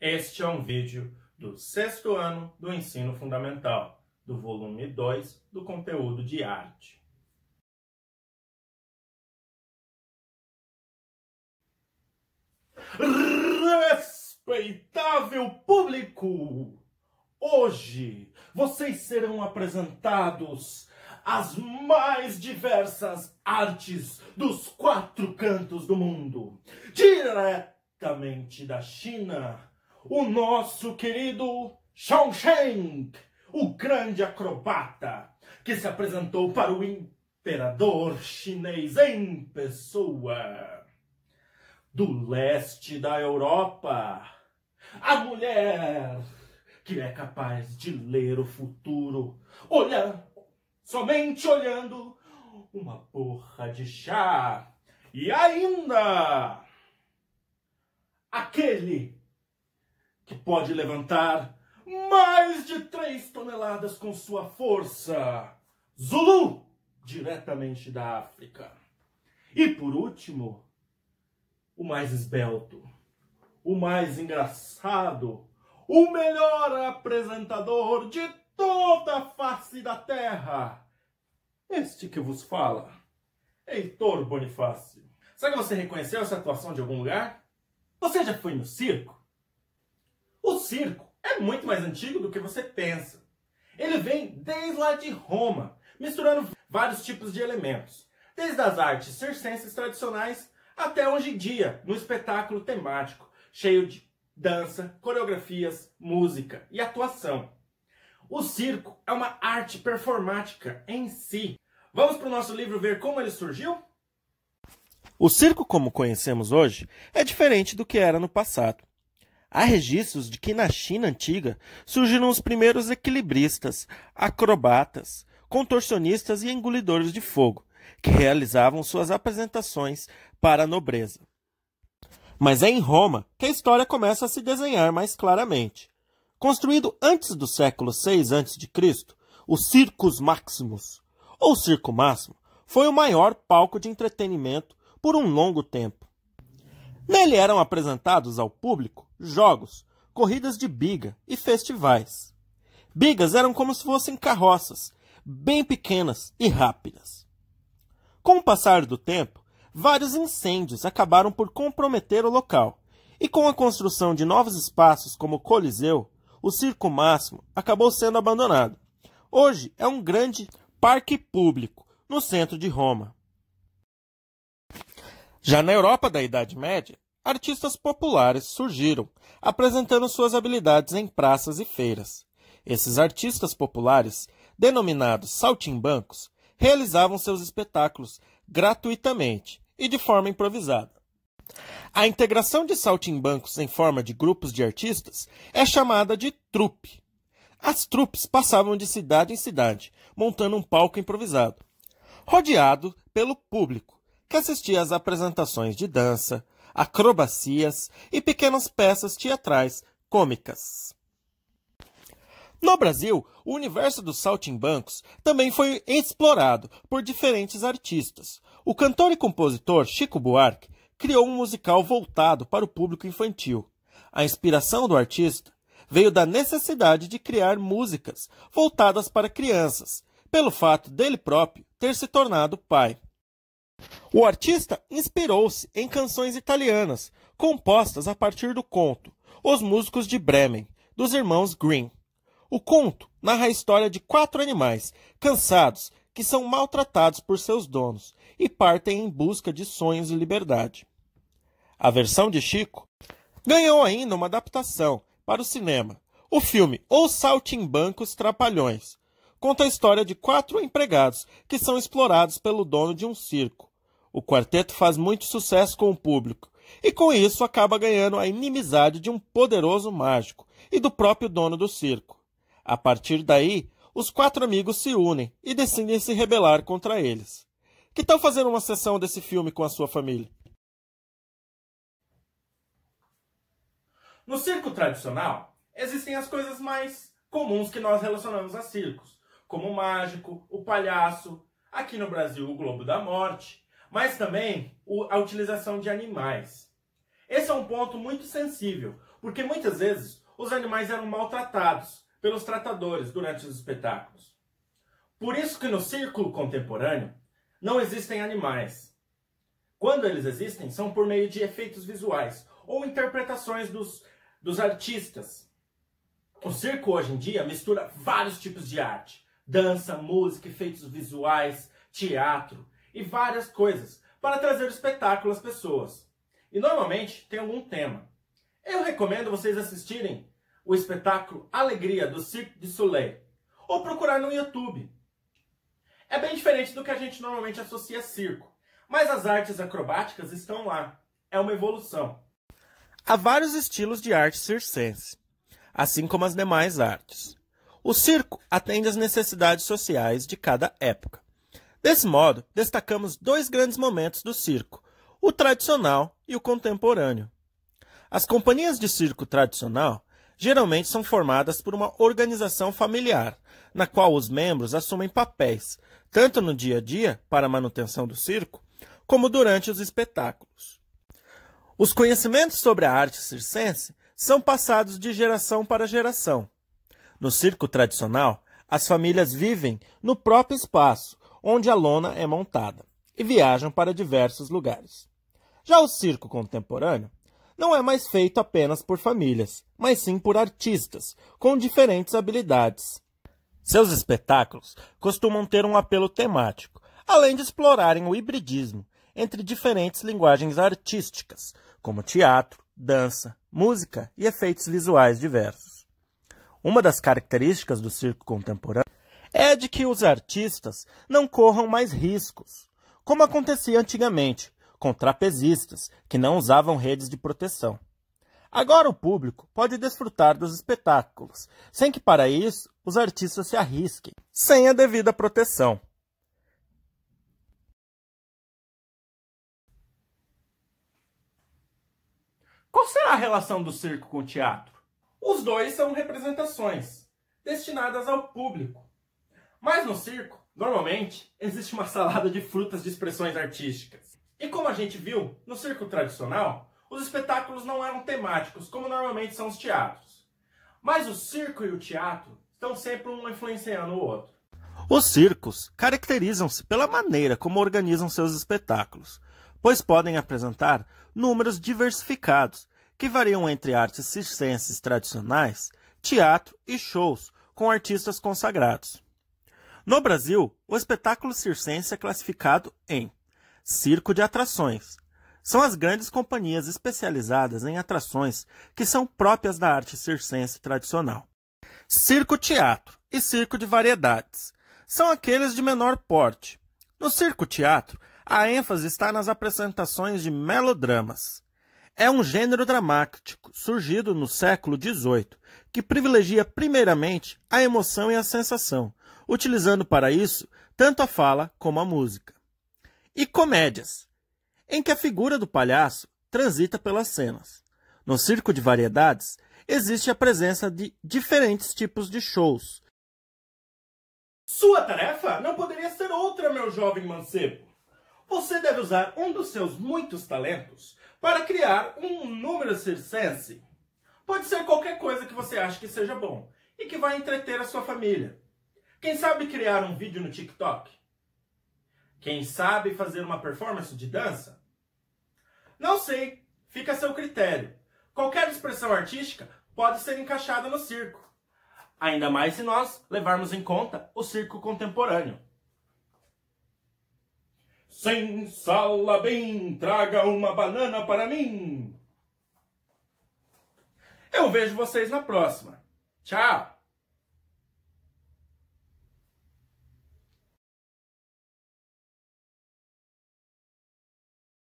Este é um vídeo do sexto ano do Ensino Fundamental, do volume 2 do conteúdo de arte. Respeitável público! Hoje vocês serão apresentados às mais diversas artes dos quatro cantos do mundo, diretamente da China o nosso querido Shawshank, o grande acrobata que se apresentou para o imperador chinês em pessoa. Do leste da Europa, a mulher que é capaz de ler o futuro, olhando somente olhando uma porra de chá. E ainda, aquele que pode levantar mais de 3 toneladas com sua força. Zulu, diretamente da África. E por último, o mais esbelto, o mais engraçado, o melhor apresentador de toda a face da terra. Este que vos fala, Heitor Bonifácio. Será que você reconheceu essa atuação de algum lugar? Você já foi no circo? circo é muito mais antigo do que você pensa. Ele vem desde lá de Roma, misturando vários tipos de elementos, desde as artes circenses tradicionais até hoje em dia, no espetáculo temático, cheio de dança, coreografias, música e atuação. O circo é uma arte performática em si. Vamos para o nosso livro ver como ele surgiu? O circo como conhecemos hoje é diferente do que era no passado. Há registros de que na China antiga surgiram os primeiros equilibristas, acrobatas, contorcionistas e engolidores de fogo, que realizavam suas apresentações para a nobreza. Mas é em Roma que a história começa a se desenhar mais claramente. Construído antes do século VI a.C., o Circus Maximus, ou Circo Máximo, foi o maior palco de entretenimento por um longo tempo. Nele eram apresentados ao público jogos, corridas de biga e festivais. Bigas eram como se fossem carroças, bem pequenas e rápidas. Com o passar do tempo, vários incêndios acabaram por comprometer o local, e com a construção de novos espaços como o Coliseu, o Circo Máximo acabou sendo abandonado. Hoje é um grande parque público no centro de Roma. Já na Europa da Idade Média, artistas populares surgiram, apresentando suas habilidades em praças e feiras. Esses artistas populares, denominados saltimbancos, realizavam seus espetáculos gratuitamente e de forma improvisada. A integração de saltimbancos em forma de grupos de artistas é chamada de trupe. As trupes passavam de cidade em cidade, montando um palco improvisado, rodeado pelo público que assistia às apresentações de dança, acrobacias e pequenas peças teatrais cômicas. No Brasil, o universo dos saltimbancos também foi explorado por diferentes artistas. O cantor e compositor Chico Buarque criou um musical voltado para o público infantil. A inspiração do artista veio da necessidade de criar músicas voltadas para crianças, pelo fato dele próprio ter se tornado pai. O artista inspirou-se em canções italianas, compostas a partir do conto Os Músicos de Bremen, dos irmãos Green. O conto narra a história de quatro animais cansados que são maltratados por seus donos e partem em busca de sonhos e liberdade. A versão de Chico ganhou ainda uma adaptação para o cinema. O filme Ou Saltimbancos Trapalhões conta a história de quatro empregados que são explorados pelo dono de um circo o quarteto faz muito sucesso com o público e com isso acaba ganhando a inimizade de um poderoso mágico e do próprio dono do circo. A partir daí, os quatro amigos se unem e decidem se rebelar contra eles. Que tal fazer uma sessão desse filme com a sua família? No circo tradicional, existem as coisas mais comuns que nós relacionamos a circos, como o mágico, o palhaço, aqui no Brasil o Globo da Morte, mas também a utilização de animais. Esse é um ponto muito sensível, porque muitas vezes os animais eram maltratados pelos tratadores durante os espetáculos. Por isso que no círculo contemporâneo não existem animais. Quando eles existem, são por meio de efeitos visuais ou interpretações dos, dos artistas. O circo hoje em dia mistura vários tipos de arte: dança, música, efeitos visuais, teatro e várias coisas para trazer o espetáculo às pessoas. E normalmente tem algum tema. Eu recomendo vocês assistirem o espetáculo Alegria do Cirque de Soleil ou procurar no YouTube. É bem diferente do que a gente normalmente associa a circo, mas as artes acrobáticas estão lá. É uma evolução. Há vários estilos de arte circense, assim como as demais artes. O circo atende às necessidades sociais de cada época. Desse modo, destacamos dois grandes momentos do circo, o tradicional e o contemporâneo. As companhias de circo tradicional geralmente são formadas por uma organização familiar, na qual os membros assumem papéis, tanto no dia a dia, para a manutenção do circo, como durante os espetáculos. Os conhecimentos sobre a arte circense são passados de geração para geração. No circo tradicional, as famílias vivem no próprio espaço, onde a lona é montada, e viajam para diversos lugares. Já o circo contemporâneo não é mais feito apenas por famílias, mas sim por artistas com diferentes habilidades. Seus espetáculos costumam ter um apelo temático, além de explorarem o hibridismo entre diferentes linguagens artísticas, como teatro, dança, música e efeitos visuais diversos. Uma das características do circo contemporâneo é de que os artistas não corram mais riscos, como acontecia antigamente com trapezistas que não usavam redes de proteção. Agora o público pode desfrutar dos espetáculos, sem que para isso os artistas se arrisquem, sem a devida proteção. Qual será a relação do circo com o teatro? Os dois são representações, destinadas ao público, mas no circo, normalmente, existe uma salada de frutas de expressões artísticas. E como a gente viu, no circo tradicional, os espetáculos não eram temáticos, como normalmente são os teatros. Mas o circo e o teatro estão sempre um influenciando o outro. Os circos caracterizam-se pela maneira como organizam seus espetáculos, pois podem apresentar números diversificados, que variam entre artes circenses tradicionais, teatro e shows com artistas consagrados. No Brasil, o espetáculo circense é classificado em circo de atrações. São as grandes companhias especializadas em atrações que são próprias da arte circense tradicional. Circo-teatro e circo de variedades são aqueles de menor porte. No circo-teatro, a ênfase está nas apresentações de melodramas é um gênero dramático surgido no século XVIII que privilegia primeiramente a emoção e a sensação, utilizando para isso tanto a fala como a música. E comédias, em que a figura do palhaço transita pelas cenas. No circo de variedades, existe a presença de diferentes tipos de shows. Sua tarefa não poderia ser outra, meu jovem mancebo. Você deve usar um dos seus muitos talentos para criar um número circense. Pode ser qualquer coisa que você acha que seja bom e que vai entreter a sua família. Quem sabe criar um vídeo no TikTok? Quem sabe fazer uma performance de dança? Não sei, fica a seu critério. Qualquer expressão artística pode ser encaixada no circo. Ainda mais se nós levarmos em conta o circo contemporâneo. Sem sala bem, traga uma banana para mim. Eu vejo vocês na próxima. Tchau!